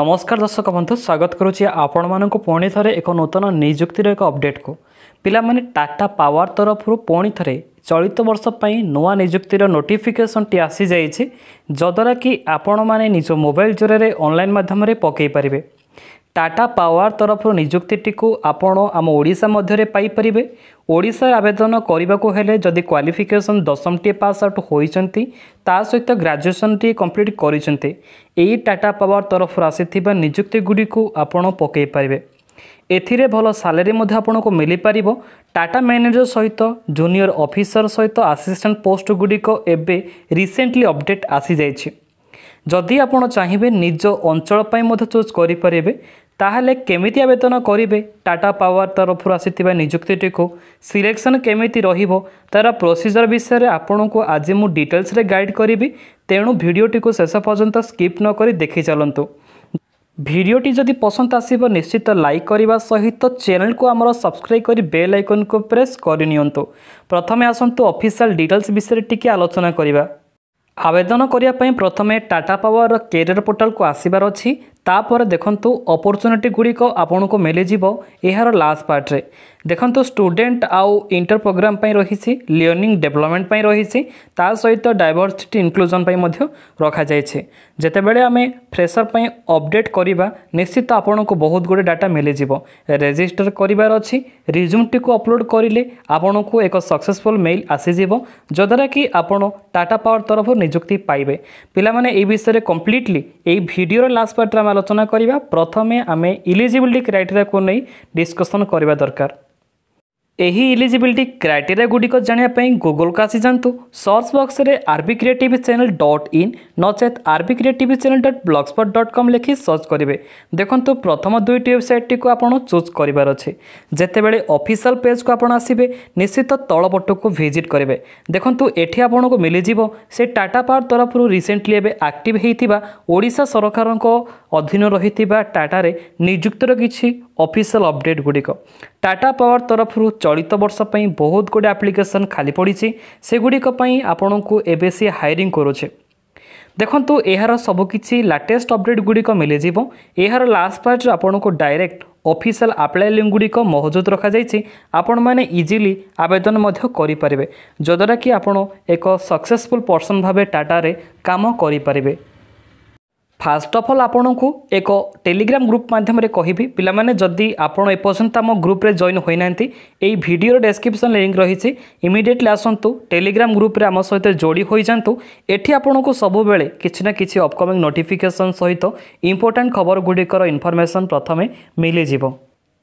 নমস্কার দর্শক বন্ধু স্বাগত করুছি আপনার পুঁ থে এক নূতন নিযুক্তির এক অপডেট কু পিলামানে টাটা পাওয়ার তরফ পুঁ থে চলিত বর্ষ পাই নূয়া নিযুক্তির নোটিফিকেসনটি আসি যাই যদ্বারা কি আপন মানে নিজ মোবাইল জোরে অনলাইন মাধ্যমে পকাই পারে ટાટા પાવર તરફରୁ ନିଯୁକ୍ତିଟିକୁ ଆପଣ ଆମ ଓଡ଼ିଶା ମଧ୍ୟରେ ପାଇପାରିବେ ଓଡ଼ିଶାରେ ଆବେଦନ କରିବାକୁ ହେଲେ ଯଦି କ୍ୱାଲିଫିକେସନ୍ ଦଶମଟିଏ ପାସ୍ ଆଉଟ୍ ହୋଇଛନ୍ତି ତା ସହିତ ଗ୍ରାଜୁଏସନ୍ଟି କମ୍ପ୍ଲିଟ୍ କରିଛନ୍ତି ଏହି ଟାଟା ପାୱାର ତରଫରୁ ଆସିଥିବା ନିଯୁକ୍ତିଗୁଡ଼ିକୁ ଆପଣ ପକାଇ ପାରିବେ ଏଥିରେ ଭଲ ସାଲେରୀ ମଧ୍ୟ ଆପଣଙ୍କୁ ମିଳିପାରିବ ଟାଟା ମ୍ୟାନେଜର ସହିତ ଜୁନିୟର ଅଫିସର ସହିତ ଆସିଷ୍ଟାଣ୍ଟ ପୋଷ୍ଟଗୁଡ଼ିକ ଏବେ ରିସେଣ୍ଟଲି ଅପଡ଼େଟ୍ ଆସିଯାଇଛି ଯଦି ଆପଣ ଚାହିଁବେ ନିଜ ଅଞ୍ଚଳ ପାଇଁ ମଧ୍ୟ ଚୁଜ୍ କରିପାରିବେ ତାହେଲେ କେମିତି ଆବେଦନ କରିବେ ଟାଟା ପାୱାର ତରଫରୁ ଆସିଥିବା ନିଯୁକ୍ତିଟିକୁ ସିଲେକ୍ସନ୍ କେମିତି ରହିବ ତା'ର ପ୍ରୋସିଜର ବିଷୟରେ ଆପଣଙ୍କୁ ଆଜି ମୁଁ ଡିଟେଲ୍ସରେ ଗାଇଡ଼ କରିବି ତେଣୁ ଭିଡ଼ିଓଟିକୁ ଶେଷ ପର୍ଯ୍ୟନ୍ତ ସ୍କିପ୍ ନ କରି ଦେଖିଚାଲନ୍ତୁ ଭିଡ଼ିଓଟି ଯଦି ପସନ୍ଦ ଆସିବ ନିଶ୍ଚିତ ଲାଇକ୍ କରିବା ସହିତ ଚ୍ୟାନେଲକୁ ଆମର ସବସ୍କ୍ରାଇବ୍ କରି ବେଲ୍ ଆଇକନ୍କୁ ପ୍ରେସ୍ କରିନିଅନ୍ତୁ ପ୍ରଥମେ ଆସନ୍ତୁ ଅଫିସିଆଲ୍ ଡିଟେଲ୍ସ ବିଷୟରେ ଟିକିଏ ଆଲୋଚନା କରିବା ଆବେଦନ କରିବା ପାଇଁ ପ୍ରଥମେ ଟାଟା ପାୱାରର କ୍ୟାରିୟର ପୋର୍ଟାଲକୁ ଆସିବାର ଅଛି ତାପରେ ଦେଖନ୍ତୁ ଅପରଚ୍ୟୁନିଟି ଗୁଡ଼ିକ ଆପଣଙ୍କୁ ମିଳିଯିବ ଏହାର ଲାଷ୍ଟ ପାର୍ଟରେ ଦେଖନ୍ତୁ ଷ୍ଟୁଡେଣ୍ଟ ଆଉ ଇଣ୍ଟର ପ୍ରୋଗ୍ରାମ୍ ପାଇଁ ରହିଛି ଲିର୍ଣ୍ଣିଂ ଡେଭଲପମେଣ୍ଟ ପାଇଁ ରହିଛି ତା ସହିତ ଡାଇଭର୍ସିଟି ଇନକ୍ଲୁଜନ୍ ପାଇଁ ମଧ୍ୟ ରଖାଯାଇଛି ଯେତେବେଳେ ଆମେ ଫ୍ରେସର ପାଇଁ ଅପଡେଟ୍ କରିବା ନିଶ୍ଚିତ ଆପଣଙ୍କୁ ବହୁତ ଗୁଡ଼ିଏ ଡାଟା ମିଳିଯିବ ରେଜିଷ୍ଟର କରିବାର ଅଛି ରିଜ୍ୟୁମ୍ଟିକୁ ଅପଲୋଡ଼ କରିଲେ ଆପଣଙ୍କୁ ଏକ ସକ୍ସେସଫୁଲ୍ ମେଲ୍ ଆସିଯିବ ଯଦ୍ୱାରା କି ଆପଣ ଟାଟା ପାୱାର ତରଫରୁ ନିଯୁକ୍ତି ପାଇବେ ପିଲାମାନେ ଏହି ବିଷୟରେ କମ୍ପ୍ଲିଟଲି ଏହି ଭିଡ଼ିଓର ଲାଷ୍ଟ ପାର୍ଟରେ ଆମେ আলোচনা করা প্রথমে আমি ইলিজিবিলিটি ক্রাইটেরিয়া নেই ডিসকসন করা দরকার ଏହି ଇଲିଜିବିଲିଟି କ୍ରାଇଟେରିଆ ଗୁଡ଼ିକ ଜାଣିବା ପାଇଁ ଗୁଗଲକୁ ଆସିଯାଆନ୍ତୁ ସର୍ଚ୍ଚ ବକ୍ସରେ RB creative channel dot in ନଚେତ୍ RB creative channel dot blogspot dot com ଲେଖି ସର୍ଚ୍ଚ କରିବେ ଦେଖନ୍ତୁ ପ୍ରଥମ ଦୁଇଟି ୱେବସାଇଟ୍ଟିକୁ ଆପଣ ଚୁଜ୍ କରିବାର ଅଛି ଯେତେବେଳେ ଅଫିସିଆଲ୍ ପେଜ୍କୁ ଆପଣ ଆସିବେ ନିଶ୍ଚିତ ତଳପଟକୁ ଭିଜିଟ୍ କରିବେ ଦେଖନ୍ତୁ ଏଠି ଆପଣଙ୍କୁ ମିଳିଯିବ ସେ ଟାଟା ପାୱାର ତରଫରୁ ରିସେଣ୍ଟଲି ଏବେ ଆକ୍ଟିଭ୍ ହୋଇଥିବା ଓଡ଼ିଶା ସରକାରଙ୍କ ଅଧୀନ ରହିଥିବା ଟାଟାରେ ନିଯୁକ୍ତିର କିଛି ଅଫିସିଆଲ୍ ଅପଡ଼େଟ୍ ଗୁଡ଼ିକ টাটা ପାୱାର ତରଫରୁ ଚଳିତ ବର୍ଷ ପାଇଁ ବହୁତ ଗୁଡ଼ିଏ ଆପ୍ଲିକେସନ୍ ଖାଲି ପଡ଼ିଛି ସେଗୁଡ଼ିକ ପାଇଁ ଆପଣଙ୍କୁ ଏବେ ସିଏ ହାୟରିଂ କରୁଛି ଦେଖନ୍ତୁ ଏହାର ସବୁକିଛି ଲାଟେଷ୍ଟ ଅପଡ଼େଟ୍ ଗୁଡ଼ିକ ମିଳିଯିବ ଏହାର ଲାଷ୍ଟ ପାର୍ଟରେ ଆପଣଙ୍କୁ ଡାଇରେକ୍ଟ ଅଫିସିଆଲ ଆପ୍ଲାଏ ଲିଙ୍କ ଗୁଡ଼ିକ ମହଜୁଦ ରଖାଯାଇଛି ଆପଣମାନେ ଇଜିଲି ଆବେଦନ ମଧ୍ୟ କରିପାରିବେ ଯଦ୍ୱାରା କି ଆପଣ ଏକ ସକ୍ସେସଫୁଲ୍ ପର୍ସନ୍ ଭାବେ ଟାଟାରେ କାମ କରିପାରିବେ ଫାଷ୍ଟ ଅଫ୍ ଅଲ୍ ଆପଣଙ୍କୁ ଏକ ଟେଲିଗ୍ରାମ ଗ୍ରୁପ୍ ମାଧ୍ୟମରେ କହିବି ପିଲାମାନେ ଯଦି ଆପଣ ଏପର୍ଯ୍ୟନ୍ତ ଆମ ଗ୍ରୁପ୍ରେ ଜଏନ୍ ହୋଇନାହାନ୍ତି ଏହି ଭିଡ଼ିଓର ଡେସ୍କ୍ରିପ୍ସନ୍ ଲିଙ୍କ୍ ରହିଛି ଇମିଡ଼ିଏଟ୍ଲି ଆସନ୍ତୁ ଟେଲିଗ୍ରାମ ଗ୍ରୁପ୍ରେ ଆମ ସହିତ ଯୋଡ଼ି ହୋଇଯାଆନ୍ତୁ ଏଠି ଆପଣଙ୍କୁ ସବୁବେଳେ କିଛି ନା କିଛି ଅପକମିଂ ନୋଟିଫିକେସନ୍ ସହିତ ଇମ୍ପୋର୍ଟାଣ୍ଟ ଖବରଗୁଡ଼ିକର ଇନଫର୍ମେସନ୍ ପ୍ରଥମେ ମିଳିଯିବ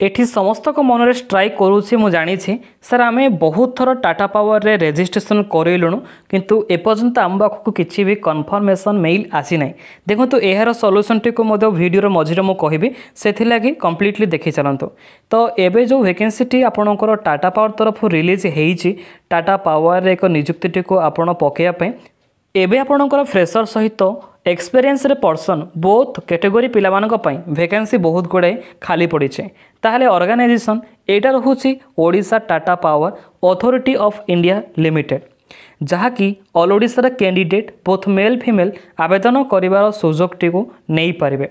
ଏଠି ସମସ୍ତଙ୍କ ମନରେ ଷ୍ଟ୍ରାଇକ୍ କରୁଛି ମୁଁ ଜାଣିଛି ସାର୍ ଆମେ ବହୁତ ଥର ଟାଟା ପାୱାରରେ ରେଜିଷ୍ଟ୍ରେସନ୍ କରେଇଲୁଣୁ କିନ୍ତୁ ଏପର୍ଯ୍ୟନ୍ତ ଆମ ପାଖକୁ କିଛି ବି କନଫର୍ମେସନ୍ ମେଲ୍ ଆସିନାହିଁ ଦେଖନ୍ତୁ ଏହାର ସଲ୍ୟୁସନ୍ଟିକୁ ମଧ୍ୟ ଭିଡ଼ିଓର ମଝିରେ ମୁଁ କହିବି ସେଥିଲାଗି କମ୍ପ୍ଲିଟଲି ଦେଖିଚାଲନ୍ତୁ ତ ଏବେ ଯେଉଁ ଭେକେନ୍ସିଟି ଆପଣଙ୍କର ଟାଟା ପାୱାର ତରଫରୁ ରିଲିଜ୍ ହେଇଛି ଟାଟା ପାୱାରରେ ଏକ ନିଯୁକ୍ତିଟିକୁ ଆପଣ ପକାଇବା ପାଇଁ ଏବେ ଆପଣଙ୍କର ଫ୍ରେସର୍ ସହିତ ଏକ୍ସପେରିଏନ୍ସରେ ପର୍ସନ୍ ବୋଥ୍ କେଟେଗୋରୀ ପିଲାମାନଙ୍କ ପାଇଁ ଭେକାନ୍ସି ବହୁତ ଗୁଡ଼ାଏ ଖାଲି ପଡ଼ିଛି ତାହେଲେ ଅର୍ଗାନାଇଜେସନ୍ ଏଇଟା ରହୁଛି Odisha Tata power authority of India limited ଯାହାକି ଅଲ୍ ଓଡ଼ିଶାର କ୍ୟାଣ୍ଡିଡେଟ୍ ବୋଥ୍ ମେଲ୍ ଫିମେଲ୍ ଆବେଦନ କରିବାର ସୁଯୋଗଟିକୁ ନେଇପାରିବେ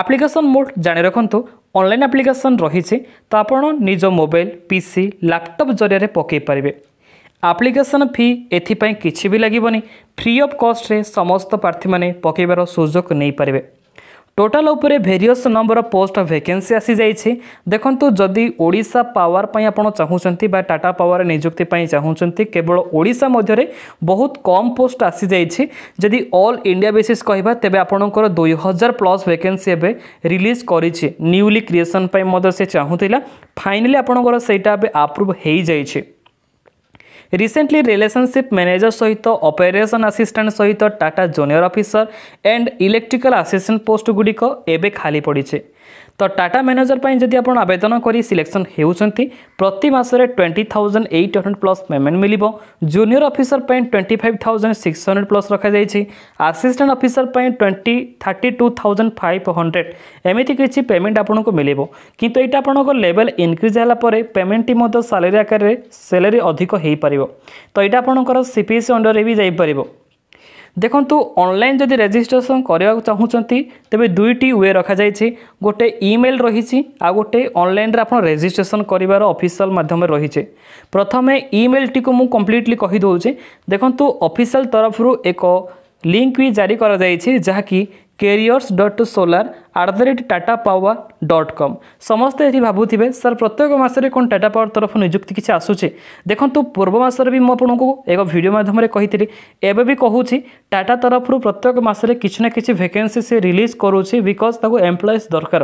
ଆପ୍ଲିକେସନ୍ ମୋଡ଼ ଜାଣି ରଖନ୍ତୁ অনলাইন আপ্লিকেসন রয়েছে তো আপনার নিজ মোবাইল পিসি ল্যাপটপ জরিয়া পকাই পারে ଆପ୍ଲିକେସନ୍ ଫି ଏଥିପାଇଁ କିଛି ବି ଲାଗିବନି ଫ୍ରି ଅଫ୍ କଷ୍ଟରେ ସମସ୍ତ ପ୍ରାର୍ଥୀମାନେ ପକାଇବାର ସୁଯୋଗ ନେଇପାରିବେ ଟୋଟାଲ ଉପରେ ଭେରିଅସ୍ ନମ୍ବର ପୋଷ୍ଟ ଭେକେନ୍ସି ଆସିଯାଇଛି ଦେଖନ୍ତୁ ଯଦି ଓଡ଼ିଶା ପାୱାର ପାଇଁ ଆପଣ ଚାହୁଁଛନ୍ତି ବା ଟାଟା ପାୱାର ନିଯୁକ୍ତି ପାଇଁ ଚାହୁଁଛନ୍ତି କେବଳ ଓଡ଼ିଶା ମଧ୍ୟରେ ବହୁତ କମ୍ ପୋଷ୍ଟ ଆସିଯାଇଛି ଯଦି ଅଲ୍ ଇଣ୍ଡିଆ ବେସିସ୍ କହିବା ତେବେ ଆପଣଙ୍କର ଦୁଇ ହଜାର ପ୍ଲସ୍ ଭେକେନ୍ସି ଏବେ ରିଲିଜ୍ କରିଛି ନ୍ୟୁଲି କ୍ରିଏସନ୍ ପାଇଁ ମଧ୍ୟ ସେ ଚାହୁଁଥିଲା ଫାଇନାଲି ଆପଣଙ୍କର ସେଇଟା ଏବେ ଆପ୍ରୁଭ୍ ହୋଇଯାଇଛି ରିସେଣ୍ଟଲି ରିଲେସନସିପ୍ ମ୍ୟାନେଜର ସହିତ ଅପରେସନ୍ ଆସିଷ୍ଟାଣ୍ଟ ସହିତ Tata junior officer and electrical assistant ପୋଷ୍ଟଗୁଡ଼ିକ ଏବେ ଖାଲି ପଡ଼ିଛି ତ ଟାଟା ମ୍ୟାନେଜର ପାଇଁ ଯଦି ଆପଣ ଆବେଦନ କରି ସିଲେକ୍ସନ୍ ହେଉଛନ୍ତି ପ୍ରତି ମାସରେ twenty thousand eight hundred plus payment ମିଳିବ ଜୁନିୟର ଅଫିସର ପାଇଁ twenty five thousand six hundred plus ରଖାଯାଇଛି ଆସିଷ୍ଟାଣ୍ଟ ଅଫିସର ପାଇଁ twenty thirty two thousand five hundred ଏମିତି କିଛି ପେମେଣ୍ଟ ଆପଣଙ୍କୁ ମିଳିବ କିନ୍ତୁ ଏଇଟା ଆପଣଙ୍କ ଲେଭେଲ୍ ଇନକ୍ରିଜ୍ ହେଲା ପରେ ପେମେଣ୍ଟଟି ମଧ୍ୟ ସାଲାରୀ ଆକାରରେ ସାଲାରୀ ଅଧିକ ହୋଇପାରିବ ତ ଏଇଟା ଆପଣଙ୍କର ସିପିଏସ୍ସି ଅଣ୍ଡରରେ ବି ଯାଇପାରିବ ଦେଖନ୍ତୁ ଅନଲାଇନ୍ ଯଦି ରେଜିଷ୍ଟ୍ରେସନ୍ କରିବାକୁ ଚାହୁଁଛନ୍ତି ତେବେ ଦୁଇଟି ୱେ ରଖାଯାଇଛି ଗୋଟେ ଇମେଲ୍ ରହିଛି ଆଉ ଗୋଟେ ଅନଲାଇନ୍ରେ ଆପଣ ରେଜିଷ୍ଟ୍ରେସନ୍ କରିବାର ଅଫିସିଆଲ୍ ମାଧ୍ୟମରେ ରହିଛି ପ୍ରଥମେ ଇମେଲ୍ଟିକୁ ମୁଁ କମ୍ପ୍ଲିଟଲି କହିଦେଉଛି ଦେଖନ୍ତୁ ଅଫିସିଆଲ୍ ତରଫରୁ ଏକ ଲିଙ୍କ୍ ବି ଜାରି କରାଯାଇଛି ଯାହାକି careers dot solar at the rate Tata power dot com ସମସ୍ତେ ଏଠି ଭାବୁଥିବେ ସାର୍ ପ୍ରତ୍ୟେକ ମାସରେ କ'ଣ ଟାଟା ପାୱାର ତରଫରୁ ନିଯୁକ୍ତି କିଛି ଆସୁଛି ଦେଖନ୍ତୁ ପୂର୍ବ ମାସରେ ବି ମୁଁ ଆପଣଙ୍କୁ ଏକ ଭିଡ଼ିଓ ମାଧ୍ୟମରେ କହିଥିଲି ଏବେ ବି କହୁଛି ଟାଟା ତରଫରୁ ପ୍ରତ୍ୟେକ ମାସରେ କିଛି ନା କିଛି ଭେକେନ୍ସି ସେ ରିଲିଜ୍ କରୁଛି ବିକଜ୍ ତାକୁ ଏମ୍ପ୍ଲୟିଜ୍ ଦରକାର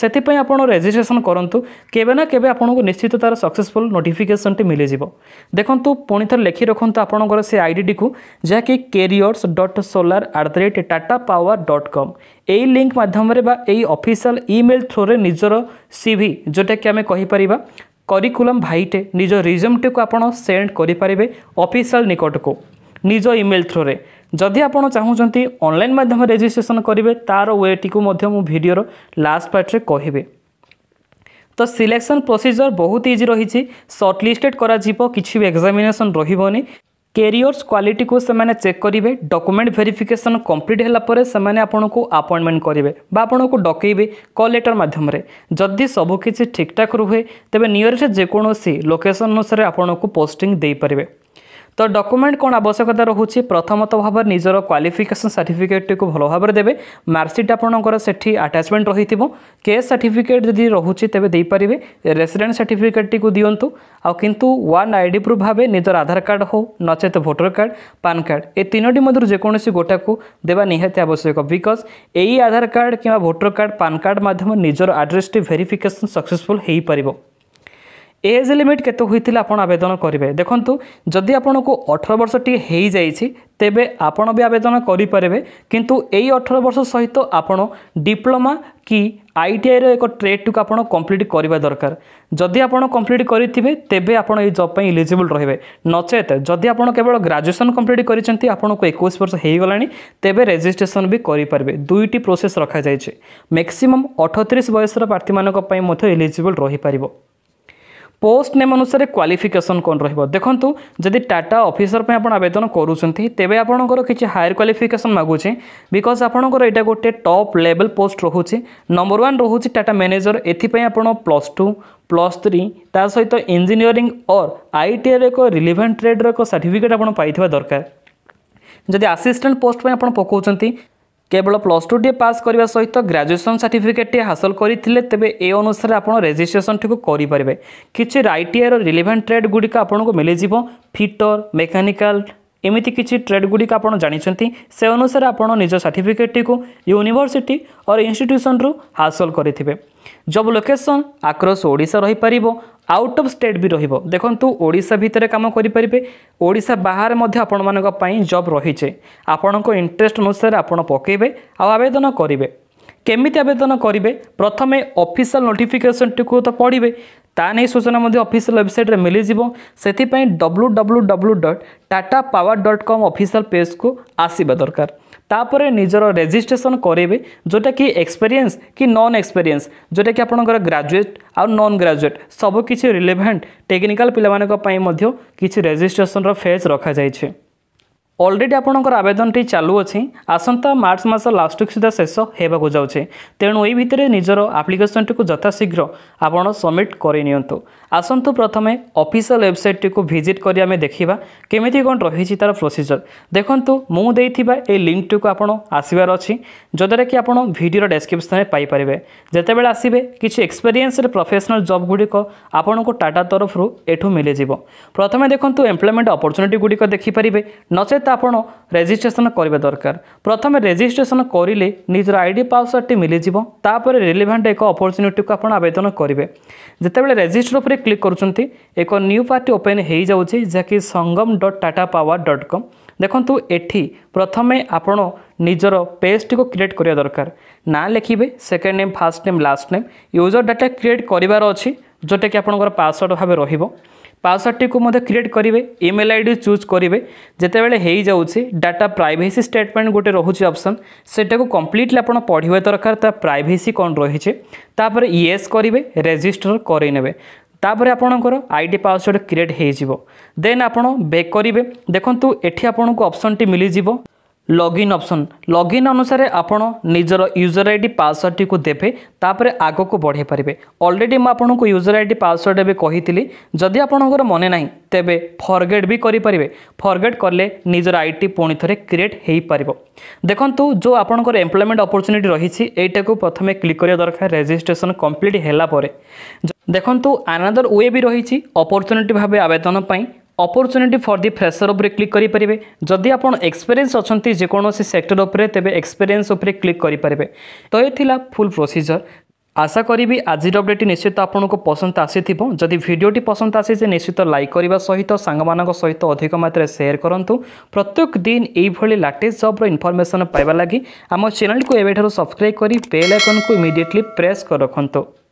ସେଥିପାଇଁ ଆପଣ ରେଜିଷ୍ଟ୍ରେସନ୍ କରନ୍ତୁ କେବେ ନା କେବେ ଆପଣଙ୍କୁ ନିଶ୍ଚିତ ତା'ର ସକ୍ସେସଫୁଲ୍ ନୋଟିଫିକେସନ୍ଟି ମିଳିଯିବ ଦେଖନ୍ତୁ ପୁଣି ଥରେ ଲେଖି ରଖନ୍ତୁ ଆପଣଙ୍କର ସେ ଆଇଡ଼ିଟିକୁ ଯାହାକି careers dot solar at the rate Tata power dot com এই লিঙ্ক মাধ্যমে বা এই অফিসিয়াল ইমেল থ্রুরে নিজের সিভি যেটাকি আমি কহিপারা କରିକୁଲମ୍ ଭାଇଟେ ନିଜ ରିଜୁମ୍ଟିକୁ ଆପଣ ସେଣ୍ଡ କରିପାରିବେ ଅଫିସିଆଲ ନିକଟକୁ ନିଜ ଇମେଲ୍ ଥ୍ରୁରେ ଯଦି ଆପଣ ଚାହୁଁଛନ୍ତି ଅନଲାଇନ୍ ମାଧ୍ୟମରେ ରେଜିଷ୍ଟ୍ରେସନ୍ କରିବେ ତା'ର ୱେଟିକୁ ମଧ୍ୟ ମୁଁ ଭିଡ଼ିଓର ଲାଷ୍ଟ ପାର୍ଟରେ କହିବେ ତ ସିଲେକ୍ସନ୍ ପ୍ରୋସିଜର୍ ବହୁତ ଇଜି ରହିଛି ସର୍ଟ ଲିଷ୍ଟେଡ଼୍ କରାଯିବ କିଛି ବି ଏକ୍ଜାମିନେସନ୍ ରହିବନି କ୍ୟାରିୟର୍ସ କ୍ୱାଲିଟିକୁ ସେମାନେ ଚେକ୍ କରିବେ ଡକୁମେଣ୍ଟ ଭେରିଫିକେସନ୍ କମ୍ପ୍ଲିଟ୍ ହେଲା ପରେ ସେମାନେ ଆପଣଙ୍କୁ ଆପଏଣ୍ଟମେଣ୍ଟ କରିବେ ବା ଆପଣଙ୍କୁ ଡକେଇବେ କଲ୍ ଲେଟର୍ ମାଧ୍ୟମରେ ଯଦି ସବୁକିଛି ଠିକ୍ଠାକ୍ ରୁହେ ତେବେ ନିୟରେଷ୍ଟ ଯେକୌଣସି ଲୋକେସନ୍ ଅନୁସାରେ ଆପଣଙ୍କୁ ପୋଷ୍ଟିଂ ଦେଇପାରିବେ তো ডকুমেন্ট কোণ আবশ্যকতা রয়েছে প্রথমত ভাবে নিজের কোয়ালিফিকেসন সার্টিফিকেটটি ভাল ভাবে দেবে মার্কসিট আপনার সেটি আটাচমেন্ট রয়েছে কেস সার্টিফিকেট যদি রয়েছে তবে দিয়ে রেসিডেন্ট সার্টিফিকেটটি দিও কিন্তু ওয়ান আইডি প্রুফ ভাবে নিজের আধার কার্ড হো নচেত ভোটর কার্ড পান কার্ড এই তিনোটি মধ্যে যেকোন গোটা দেওয়া নিহতি আবশ্যক বিকজ এই আধার কার্ড কিংবা ভোটর কার্ড পান কার্ড মাধ্যমে নিজের আড্রেসটি ভেরিফিকেসন সকসেসফুল হয়ে পাব ଏଜ୍ ଲିମିଟ୍ କେତେ ହୋଇଥିଲେ ଆପଣ ଆବେଦନ କରିବେ ଦେଖନ୍ତୁ ଯଦି ଆପଣଙ୍କୁ ଅଠର ବର୍ଷଟି ହୋଇଯାଇଛି ତେବେ ଆପଣ ବି ଆବେଦନ କରିପାରିବେ କିନ୍ତୁ ଏଇ ଅଠର ବର୍ଷ ସହିତ ଆପଣ ଡିପ୍ଲୋମା କି ଆଇଟିଆଇର ଏକ ଟ୍ରେଡ଼୍ଟିକୁ ଆପଣ କମ୍ପ୍ଲିଟ୍ କରିବା ଦରକାର ଯଦି ଆପଣ କମ୍ପ୍ଲିଟ୍ କରିଥିବେ ତେବେ ଆପଣ ଏଇ ଜବ୍ ପାଇଁ ଇଲିଜିବୁଲ୍ ରହିବେ ନଚେତ୍ ଯଦି ଆପଣ କେବଳ ଗ୍ରାଜୁଏସନ୍ କମ୍ପ୍ଲିଟ୍ କରିଛନ୍ତି ଆପଣଙ୍କୁ ଏକୋଇଶ ବର୍ଷ ହୋଇଗଲାଣି ତେବେ ରେଜିଷ୍ଟ୍ରେସନ୍ ବି କରିପାରିବେ ଦୁଇଟି ପ୍ରୋସେସ୍ ରଖାଯାଇଛି ମ୍ୟାକ୍ସିମମ୍ ଅଠତିରିଶ ବୟସର ପ୍ରାର୍ଥୀମାନଙ୍କ ପାଇଁ ମଧ୍ୟ ଇଲିଜିବୁଲ୍ ରହିପାରିବ পোস্ট নেম অনুসারে କ୍ୱାଲିଫିକେସନ୍ କ'ଣ ରହିବ ଦେଖନ୍ତୁ ଯଦି ଟାଟା ଅଫିସର ପାଇଁ ଆପଣ ଆବେଦନ କରୁଛନ୍ତି ତେବେ ଆପଣଙ୍କର କିଛି ହାୟର କ୍ୱାଲିଫିକେସନ୍ ମାଗୁଛି ବିକଜ୍ ଆପଣଙ୍କର ଏଇଟା ଗୋଟେ ଟପ୍ ଲେଭେଲ୍ ପୋଷ୍ଟ ରହୁଛି ନମ୍ବର ୱାନ୍ ରହୁଛି ଟାଟା ମ୍ୟାନେଜର ଏଥିପାଇଁ ଆପଣ ପ୍ଲସ୍ ଟୁ ପ୍ଲସ୍ ଥ୍ରୀ ତା ସହିତ ଇଞ୍ଜିନିୟରିଂ ଅର୍ ଆଇଟିଆଇର ଏକ ରିଲିଭେଣ୍ଟ ଟ୍ରେଡ଼୍ର ଏକ ସାର୍ଟିଫିକେଟ୍ ଆପଣ ପାଇଥିବା ଦରକାର ଯଦି ଆସିଷ୍ଟାଣ୍ଟ ପୋଷ୍ଟ ପାଇଁ ଆପଣ ପକାଉଛନ୍ତି কেবল প্লস টু টিয়ে পাস করা সহ গ্রাজুয়েসন সার্টিফিকেটটি হাসল করে তবে এ অনুসারে আপনার রেজিষ্ট্রেসনটি করে কিছু আইটিআইর রিলেভেন্ট ট্রেড গুড়ি আপনার মিলিযোগ ফিটর মেকানিকাল এমিতি কিছু ট্রেড গুড়ি আপনার জাঁচান সে অনুসারে আপনার নিজ সার্টিফিকেটটি ইউনিভর্সিটি অর ইনস্টিট্ୟୁସନ୍ରୁ ହାସଲ କରିଥିବେ জব লোকেসন আক্রস ওড়িশা রহিপারিব আউট অফ স্টেট বি রহব দেখন্তু ওড়িশা ভিতরে কাম করিপারিবে ওড়িশা বাহারে মধ্যে আপনার জব রয়েছে আপনার ইন্টারেস্ট অনুসারে আপনার পকাইবে আবেদন করবে কেমিতি আবেদন করবে প্রথমে অফিসিয়াল নোটিফিকেসনটিকে তো পড়বে ताने सूचना अफिसीआल वेबसाइट मिल जाए W W W dot Tata power dot com official page को आसवा दरकार तापर निजर रेजिट्रेसन करेंगे जोटा कि एक्सपीरियंस कि नन एक्सपीरियंस जोटा कि आप ग्राजुएट आउ नन ग्राजुएट सबकिछ रिलेभेन्ट टेक्निकाल पाई किसी रेजिट्रेसन रेज रखा जाए অলরেডি আপনার আবেদনটি চালুছি আসন্তা মার্চ মাস লাস্ট উইক সুদ্ধা শেষ হওয়া যাচ্ছে তেমন এই ভিতরে নিজের আপ্লিকেসনটি যথাশীঘ্র আপনার সবমিট করে নিতু আসন্তু প্রথমে অফিসিয়াল ওয়েবসাইটটি ভিজিট করে আমি দেখা কমিটি কম রয়েছে তার প্রোসিজর দেখুন মু এই লিঙ্কটি আপনার আসবার অদ্বারা কি আপনার ভিডিওর ডেসক্রিপশনে পাইপারে যেতবে আসবে কিছু এক্সপেরিয়েন্সড প্রফেসনাল জব গুড়ি আপনার টাটা তরফর এঠু মিলিযোগ প্রথমে দেখুন এমপ্লয়মেন্ট অপরচুনিটি গুড়ি দেখিপারে নচেত ସହିତ ଆପଣ ରେଜିଷ୍ଟ୍ରେସନ କରିବା ଦରକାର ପ୍ରଥମେ ରେଜିଷ୍ଟ୍ରେସନ କରିଲେ ନିଜର ଆଇ ଡ଼ି ପାସୱାର୍ଡ଼ଟି ମିଳିଯିବ ତାପରେ ରିଲିଭାଣ୍ଟ ଏକ ଅପରଚ୍ୟୁନିଟିକୁ ଆପଣ ଆବେଦନ କରିବେ ଯେତେବେଳେ ରେଜିଷ୍ଟର ଉପରେ କ୍ଲିକ୍ କରୁଛନ୍ତି ଏକ ନ୍ୟୁ ପାର୍ଟି ଓପେନ୍ ହୋଇଯାଉଛି ଯାହାକି Sangam dot Tata power dot com ଦେଖନ୍ତୁ ଏଠି ପ୍ରଥମେ ଆପଣ ନିଜର ପେଜ୍ଟିକୁ କ୍ରିଏଟ୍ କରିବା ଦରକାର ନାଁ ଲେଖିବେ second name first name last name user data create କରିବାର ଅଛି ଯେଉଁଟାକି ଆପଣଙ୍କର ପାସୱାର୍ଡ଼ ଭାବେ ରହିବ ପାସୱାର୍ଡ଼ଟିକୁ ମଧ୍ୟ କ୍ରିଏଟ୍ କରିବେ ଇମେଲ୍ ଆଇ ଡ଼ି ଚୁଜ୍ କରିବେ ଯେତେବେଳେ ହେଇଯାଉଛି ଡାଟା ପ୍ରାଇଭେସି ଷ୍ଟେଟମେଣ୍ଟ ଗୋଟେ ରହୁଛି ଅପସନ୍ ସେଟାକୁ କମ୍ପ୍ଲିଟଲି ଆପଣ ପଢ଼ିବା ଦରକାର ତା ପ୍ରାଇଭେସି କ'ଣ ରହିଛି ତାପରେ ୟେସ୍ କରିବେ ରେଜିଷ୍ଟର କରାଇନେବେ ତାପରେ ଆପଣଙ୍କର ଆଇ ଡ଼ି ପାସୱାର୍ଡ଼ କ୍ରିଏଟ୍ ହେଇଯିବ ଦେନ୍ ଆପଣ ବେକ୍ କରିବେ ଦେଖନ୍ତୁ ଏଠି ଆପଣଙ୍କୁ ଅପସନ୍ଟି ମିଳିଯିବ লগইন ଅପସନ୍ লগଇନ୍ ଅନୁସାରେ ଆପଣ ନିଜର ୟୁଜର ଆଇ ଡ଼ି ପାସୱାର୍ଡ଼ଟିକୁ ଦେବେ ତାପରେ ଆଗକୁ ବଢ଼ାଇ ପାରିବେ ଅଲରେଡ଼ି ମୁଁ ଆପଣଙ୍କୁ ୟୁଜର ଆଇ ଡ଼ି ପାସୱାର୍ଡ଼ ଏବେ କହିଥିଲି ଯଦି ଆପଣଙ୍କର ମନେ ନାହିଁ ତେବେ ଫରଗେଟ୍ ବି କରିପାରିବେ ଫରଗେଟ୍ କଲେ ନିଜର ଆଇଟି ପୁଣି ଥରେ କ୍ରିଏଟ୍ ହୋଇପାରିବ ଦେଖନ୍ତୁ ଯେଉଁ ଆପଣଙ୍କର ଏମ୍ପ୍ଲୟମେଣ୍ଟ ଅପରଚ୍ୟୁନିଟି ରହିଛି ଏଇଟାକୁ ପ୍ରଥମେ କ୍ଲିକ୍ କରିବା ଦରକାର ରେଜିଷ୍ଟ୍ରେସନ୍ କମ୍ପ୍ଲିଟ୍ ହେଲା ପରେ ଦେଖନ୍ତୁ ଆନାଦର ୱେ ବି ରହିଛି ଅପରଚ୍ୟୁନିଟି ଭାବେ ଆବେଦନ ପାଇଁ অপরচুনিটি ফর দি ফ্রেসর উপরে ক্লিক করে যদি আপনার এক্সপেরিয়েন্স অনেক যেকোন সেক্টর উপরে তেমন এক্সপেরিয়েন্স উপরে ক্লিক করে তো এ লা ফুল প্রোসিজর আশা করবি আজির অপডেট নিশ্চিত আপনার পসন্দ আসি যদি ভিডিওটি পসন্দ আসিছে নিশ্চিত লাইক করা সহ সাংগ সহ অধিক মাত্রায় সেয়ার করতু প্রত্যেক দিন এইভাবে লাটেস্ট জব্র ইনফরমেসন পাইবা লাগি আমার চ্যানেলকে এবেঠার সবসক্রাইব করে বেল আইকনকে ইমিডিয়েটলি প্রেস করে রাখতু